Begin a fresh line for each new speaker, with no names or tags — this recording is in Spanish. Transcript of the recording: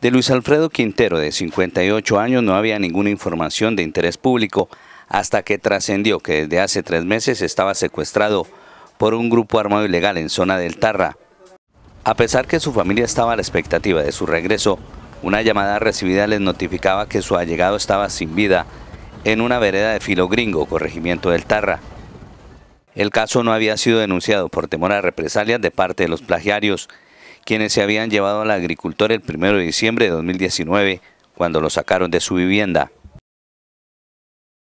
De Luis Alfredo Quintero, de 58 años, no había ninguna información de interés público hasta que trascendió que desde hace tres meses estaba secuestrado por un grupo armado ilegal en zona del Tarra. A pesar que su familia estaba a la expectativa de su regreso, una llamada recibida les notificaba que su allegado estaba sin vida en una vereda de Filogringo, corregimiento del Tarra. El caso no había sido denunciado por temor a represalias de parte de los plagiarios, quienes se habían llevado al agricultor el 1 de diciembre de 2019, cuando lo sacaron de su vivienda.